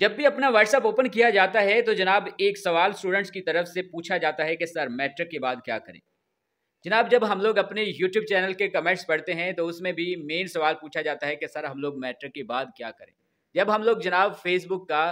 जब भी अपना व्हाट्सएप ओपन किया जाता है तो जनाब एक सवाल स्टूडेंट्स की तरफ से पूछा जाता है कि सर मैट्रिक के बाद क्या करें जनाब जब हम लोग अपने यूट्यूब चैनल के कमेंट्स पढ़ते हैं तो उसमें भी मेन सवाल पूछा जाता है कि सर हम लोग मैट्रिक के बाद क्या करें जब हम लोग जनाब फेसबुक का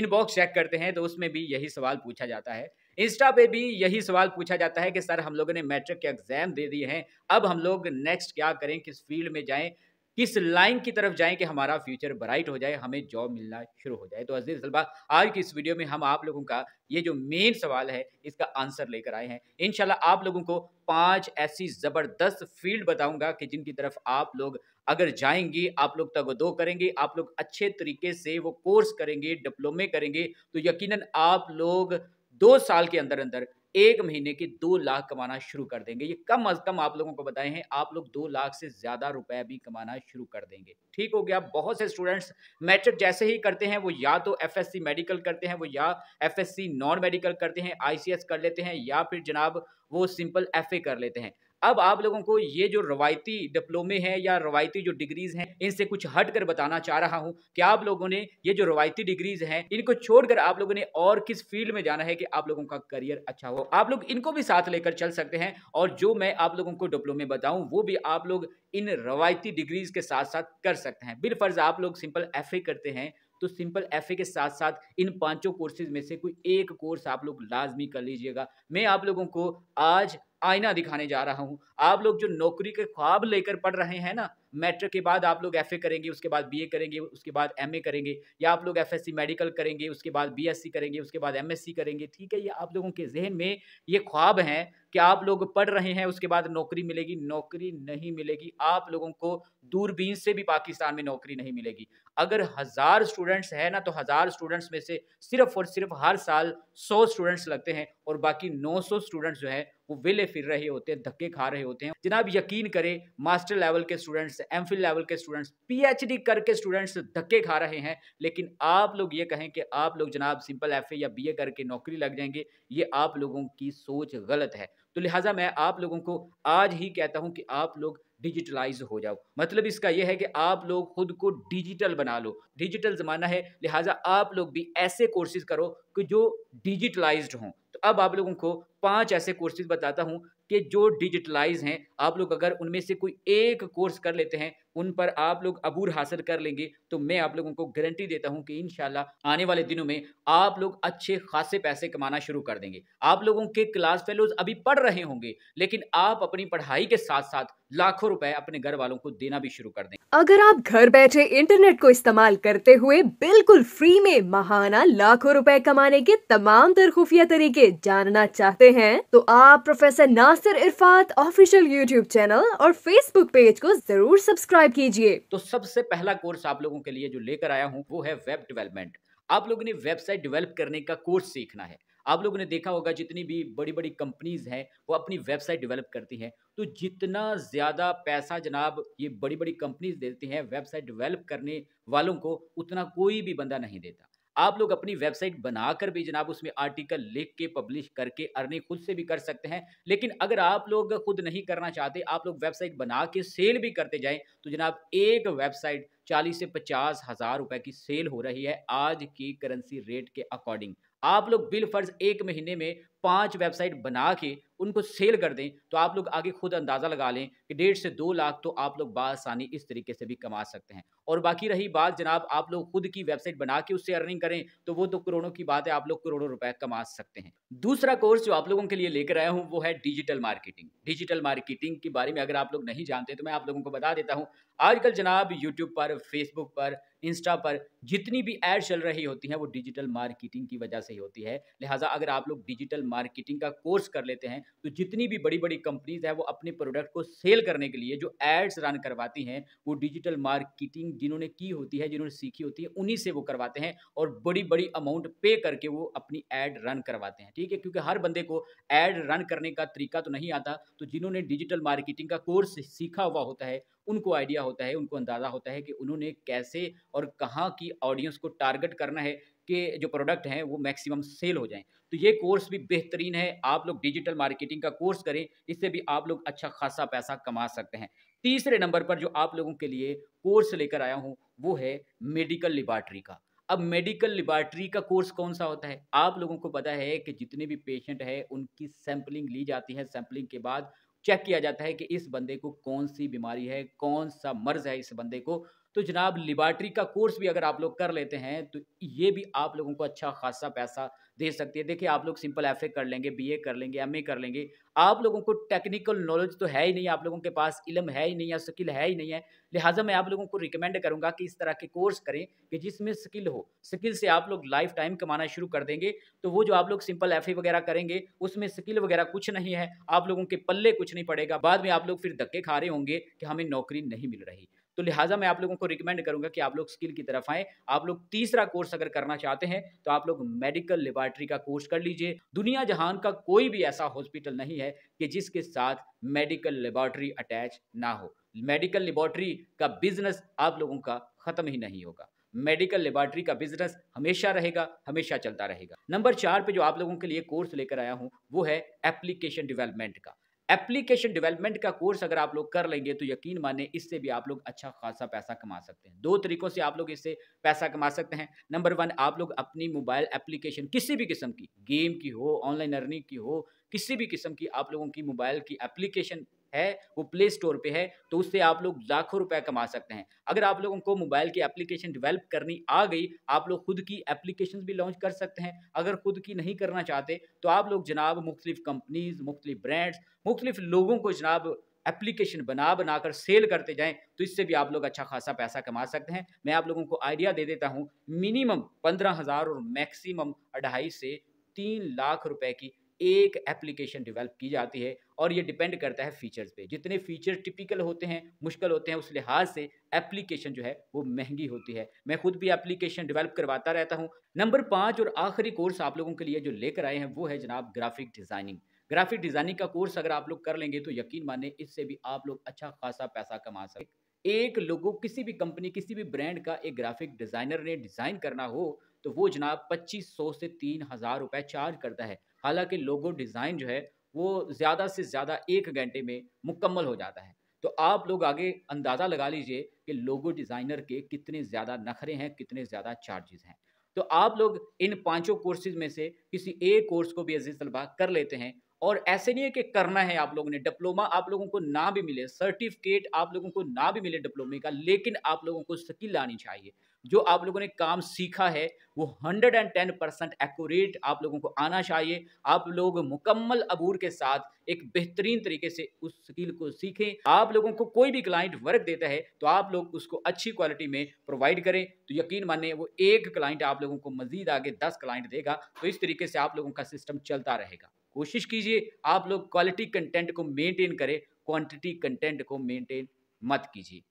इनबॉक्स चेक करते हैं तो उसमें भी यही सवाल पूछा जाता है इंस्टा पे भी यही सवाल पूछा जाता है कि सर हम लोगों ने मैट्रिक के एग्जाम दे दिए हैं अब हम लोग नेक्स्ट क्या करें किस फील्ड में जाएं किस लाइन की तरफ जाएं कि हमारा फ्यूचर ब्राइट हो जाए हमें जॉब मिलना शुरू हो जाए तो अजीज तलबा आज की इस वीडियो में हम आप लोगों का ये जो मेन सवाल है इसका आंसर लेकर आए हैं इन आप लोगों को पांच ऐसी ज़बरदस्त फील्ड बताऊंगा कि जिनकी तरफ आप लोग अगर जाएंगी आप लोग दो करेंगे आप लोग अच्छे तरीके से वो कोर्स करेंगे डिप्लोमे करेंगे तो यकीन आप लोग दो साल के अंदर अंदर एक महीने के दो लाख कमाना शुरू कर देंगे ये कम अज कम आप लोगों को बताए हैं आप लोग दो लाख से ज़्यादा रुपए भी कमाना शुरू कर देंगे ठीक हो गया बहुत से स्टूडेंट्स मैट्रिक जैसे ही करते हैं वो या तो एफएससी मेडिकल करते हैं वो या एफएससी नॉन मेडिकल करते हैं आईसीएस कर लेते हैं या फिर जनाब वो सिंपल एफ कर लेते हैं अब आप लोगों को ये जो रवायती डिप्लोमे हैं या रवायती जो डिग्रीज हैं इनसे कुछ हट कर बताना चाह रहा हूँ कि आप लोगों ने ये जो रवायती डिग्रीज हैं इनको छोड़कर आप लोगों ने और किस फील्ड में जाना है कि आप लोगों का करियर अच्छा हो आप लोग इनको भी साथ लेकर चल सकते हैं और जो मैं आप लोगों को डिप्लोमे बताऊँ वो भी आप लोग इन रवायती डिग्रीज के साथ साथ कर सकते हैं बिलफर्ज आप लोग सिंपल एफ करते हैं तो सिंपल एफ के साथ साथ इन पांचों कोर्सेज में से कोई एक कोर्स आप लोग लाजमी कर लीजिएगा मैं आप लोगों को आज आईना दिखाने जा रहा हूँ आप लोग जो नौकरी के ख्वाब लेकर पढ़ रहे हैं ना मैट्रिक के बाद आप लोग एफ करेंगे उसके बाद बी करेंगे उसके बाद एम करेंगे या आप लोग एफ मेडिकल करेंगे उसके बाद बी करेंगे उसके बाद एम करेंगे ठीक है ये आप लोगों के जहन में ये ख्वाब हैं कि आप लोग पढ़ रहे हैं उसके बाद नौकरी मिलेगी नौकरी नहीं मिलेगी आप लोगों को दूरबीन से भी पाकिस्तान में नौकरी नहीं मिलेगी अगर हज़ार स्टूडेंट्स है ना तो हज़ार स्टूडेंट्स में से सिर्फ और सिर्फ हर साल सौ स्टूडेंट्स लगते हैं और बाकी नौ सौ स्टूडेंट्स जो हैं वो विले फिर रहे होते हैं धक्के खा रहे होते हैं जनाब यकीन करें मास्टर लेवल के स्टूडेंट्स एम लेवल के स्टूडेंट्स पी करके स्टूडेंट्स धक्के खा रहे हैं लेकिन आप लोग ये कहें कि आप लोग जनाब सिंपल एफ या बी करके नौकरी लग जाएंगे ये आप लोगों की सोच गलत है तो लिहाजा मैं आप लोगों को आज ही कहता हूँ कि आप लोग डिजिटलाइज हो जाओ मतलब इसका यह है कि आप लोग खुद को डिजिटल बना लो डिजिटल ज़माना है लिहाजा आप लोग भी ऐसे कोर्सेज करो कि जो डिजिटलाइज्ड हों तो अब आप लोगों को पांच ऐसे कोर्सेज बताता हूँ कि जो डिजिटलाइज हैं आप लोग अगर उनमें से कोई एक कोर्स कर लेते हैं उन पर आप लोग अबूर हासिल कर लेंगे तो मैं आप लोगों को गारंटी देता हूं कि इन आने वाले दिनों में आप लोग अच्छे खासे पैसे कमाना शुरू कर देंगे आप लोगों के क्लास फेलोज अभी पढ़ रहे होंगे लेकिन आप अपनी पढ़ाई के साथ साथ लाखों रुपए अपने घर वालों को देना भी शुरू कर दें अगर आप घर बैठे इंटरनेट को इस्तेमाल करते हुए बिल्कुल फ्री में महाना लाखों रुपए कमाने के तमाम तर खुफिया तरीके जानना चाहते हैं तो आप professor Nasir Irfat official YouTube channel और फेसबुक पेज को जरूर सब्सक्राइब कीजिए तो सबसे पहला कोर्स आप लोगों के लिए जो लेकर आया हूँ वो है वेब डेवलपमेंट आप लोगों ने वेबसाइट डेवलप करने का कोर्स सीखना है आप लोगों ने देखा होगा जितनी भी बड़ी बड़ी कंपनीज हैं वो अपनी वेबसाइट डेवलप करती हैं तो जितना ज़्यादा पैसा जनाब ये बड़ी बड़ी कंपनीज देती हैं वेबसाइट डेवलप करने वालों को उतना कोई भी बंदा नहीं देता आप लोग अपनी वेबसाइट बनाकर भी जनाब उसमें आर्टिकल लिख के पब्लिश करके अर्निंग खुद से भी कर सकते हैं लेकिन अगर आप लोग खुद नहीं करना चाहते आप लोग वेबसाइट बना के सेल भी करते जाएं तो जनाब एक वेबसाइट चालीस से पचास हज़ार रुपए की सेल हो रही है आज की करेंसी रेट के अकॉर्डिंग आप लोग बिल फर्ज एक महीने में पांच वेबसाइट बना के उनको सेल कर दें तो आप लोग आगे खुद अंदाज़ा लगा लें कि डेढ़ से दो लाख तो आप लोग बासानी इस तरीके से भी कमा सकते हैं और बाकी रही बात जनाब आप लोग खुद की वेबसाइट बना के उससे अर्निंग करें तो वो तो करोड़ों की बात है आप लोग करोड़ों रुपए कमा सकते हैं दूसरा कोर्स जो आप लोगों के लिए लेकर आया हूँ वो है डिजिटल मार्केटिंग डिजिटल मार्केटिंग के बारे में अगर आप लोग नहीं जानते तो मैं आप लोगों को बता देता हूँ आजकल जनाब यूट्यूब पर फेसबुक पर इंस्टा पर जितनी भी एड चल रही होती हैं वो डिजिटल मार्केटिंग की वजह से ही होती है लिहाजा अगर आप लोग डिजिटल मार्केटिंग का कोर्स कर लेते हैं तो जितनी भी बड़ी बड़ी कंपनीज है वो अपने प्रोडक्ट को सेल करने के लिए जो एड्स रन करवाती हैं वो डिजिटल मार्केटिंग जिन्होंने की होती है जिन्होंने सीखी होती है उन्हीं से वो करवाते हैं और बड़ी बड़ी अमाउंट पे करके वो अपनी एड रन करवाते हैं ठीक है क्योंकि हर बंदे को एड रन करने का तरीका तो नहीं आता तो जिन्होंने डिजिटल मार्केटिंग का कोर्स सीखा हुआ होता है उनको आइडिया होता है उनको अंदाज़ा होता है कि उन्होंने कैसे और कहाँ की ऑडियंस को टारगेट करना है के जो प्रोडक्ट हैं वो मैक्सिमम सेल हो जाएं तो ये कोर्स भी बेहतरीन है आप लोग डिजिटल मार्केटिंग का कोर्स करें इससे भी आप लोग अच्छा खासा पैसा कमा सकते हैं तीसरे नंबर पर जो आप लोगों के लिए कोर्स लेकर आया हूँ वो है मेडिकल लिबार्ट्री का अब मेडिकल लिबार्ट्री का कोर्स कौन सा होता है आप लोगों को पता है कि जितने भी पेशेंट है उनकी सैंपलिंग ली जाती है सैंपलिंग के बाद चेक किया जाता है कि इस बंदे को कौन सी बीमारी है कौन सा मर्ज है इस बंदे को तो जनाब लिबार्ट्री का कोर्स भी अगर आप लोग कर लेते हैं तो ये भी आप लोगों को अच्छा खासा पैसा दे सकती है देखिए आप लोग सिंपल एफ कर लेंगे बी कर लेंगे एम कर लेंगे आप लोगों को टेक्निकल नॉलेज तो है ही नहीं आप लोगों के पास इलम है ही नहीं या स्किल है ही नहीं है लिहाजा मैं आप लोगों को रिकमेंड करूंगा कि इस तरह के कोर्स करें कि जिसमें स्किल हो स्किल से आप लोग लाइफ टाइम कमाना शुरू कर देंगे तो वो जो आप लोग सिंपल एफ वगैरह करेंगे उसमें स्किल वगैरह कुछ नहीं है आप लोगों के पल्ले कुछ नहीं पड़ेगा बाद में आप लोग फिर धक्के खा रहे होंगे कि हमें नौकरी नहीं मिल रही तो लिहाजा मैं आप लोगों को रिकमेंड करूँगा कि आप लोग स्किल की तरफ आएँ आप लोग तीसरा कोर्स अगर करना चाहते हैं तो आप लोग मेडिकल लेबॉर्ट्री का कोर्स कर लीजिए दुनिया जहान का कोई भी ऐसा हॉस्पिटल नहीं है कि जिसके साथ मेडिकल लेबॉर्ट्री अटैच ना हो मेडिकल लेबॉर्ट्री का बिजनेस आप लोगों का ख़त्म ही नहीं होगा मेडिकल लेबॉर्ट्री का बिजनेस हमेशा रहेगा हमेशा चलता रहेगा नंबर चार पे जो आप लोगों के लिए कोर्स लेकर आया हूँ वो है एप्लीकेशन डेवलपमेंट का एप्लीकेशन डेवलपमेंट का कोर्स अगर आप लोग कर लेंगे तो यकीन माने इससे भी आप लोग अच्छा खासा पैसा कमा सकते हैं दो तरीकों से आप लोग इससे पैसा कमा सकते हैं नंबर वन आप लोग अपनी मोबाइल एप्लीकेशन किसी भी किस्म की गेम की हो ऑनलाइन अर्निंग की हो किसी भी किस्म की आप लोगों की मोबाइल की एप्लीकेशन है वो प्ले स्टोर पे है तो उससे आप लोग लाखों रुपए कमा सकते हैं अगर आप लोगों को मोबाइल की एप्लीकेशन डेवलप करनी आ गई आप लोग खुद की एप्लीकेशन भी लॉन्च कर सकते हैं अगर खुद की नहीं करना चाहते तो आप लोग जनाब मुख्तलिफ कंपनीज मुख्तलिफ ब्रांड्स मुख्तलिफ लोगों को जनाब एप्लीकेशन बना बना कर सेल करते जाएं तो इससे भी आप लोग अच्छा खासा पैसा कमा सकते हैं मैं आप लोगों को आइडिया दे देता हूँ मिनिमम पंद्रह हज़ार और मैक्सिमम अढ़ाई से तीन लाख रुपए की एक एप्लीकेशन डेवलप की जाती है और ये डिपेंड करता है फीचर्स पे जितने फीचर्स टिपिकल होते हैं मुश्किल होते हैं उस लिहाज से एप्लीकेशन जो है वो महंगी होती है मैं खुद भी एप्लीकेशन डेवलप करवाता रहता हूँ नंबर पाँच और आखिरी कोर्स आप लोगों के लिए जो लेकर आए हैं वो है जनाब ग्राफिक डिज़ाइनिंग ग्राफिक डिज़ाइनिंग का कोर्स अगर आप लोग कर लेंगे तो यकीन माने इससे भी आप लोग अच्छा खासा पैसा कमा सकते एक लोगों किसी भी कंपनी किसी भी ब्रांड का एक ग्राफिक डिज़ाइनर ने डिज़ाइन करना हो तो वो जनाब 2500 से तीन हज़ार रुपये चार्ज करता है हालांकि लोगो डिज़ाइन जो है वो ज़्यादा से ज़्यादा एक घंटे में मुकम्मल हो जाता है तो आप लोग आगे अंदाज़ा लगा लीजिए कि लोगो डिज़ाइनर के कितने ज़्यादा नखरे हैं कितने ज़्यादा चार्जेस हैं तो आप लोग इन पांचों कोर्सेज में से किसी एक कोर्स को भी अजीज़ तलबा कर लेते हैं और ऐसे नहीं है कि करना है आप लोगों ने डिप्लोमा आप लोगों को ना भी मिले सर्टिफिकेट आप लोगों को ना भी मिले डिप्लोमे का लेकिन आप लोगों को स्किल आनी चाहिए जो आप लोगों ने काम सीखा है वो 110 परसेंट एक्यूरेट आप लोगों को आना चाहिए आप लोग मुकम्मल अबूर के साथ एक बेहतरीन तरीके से उस स्किल को सीखें आप लोगों को कोई भी क्लाइंट वर्क देता है तो आप लोग उसको अच्छी क्वालिटी में प्रोवाइड करें तो यकीन माने वो एक क्लाइंट आप लोगों को मजीद आगे दस क्लाइंट देगा तो इस तरीके से आप लोगों का सिस्टम चलता रहेगा कोशिश कीजिए आप लोग क्वालिटी कंटेंट को मेंटेन करें क्वांटिटी कंटेंट को मेंटेन मत कीजिए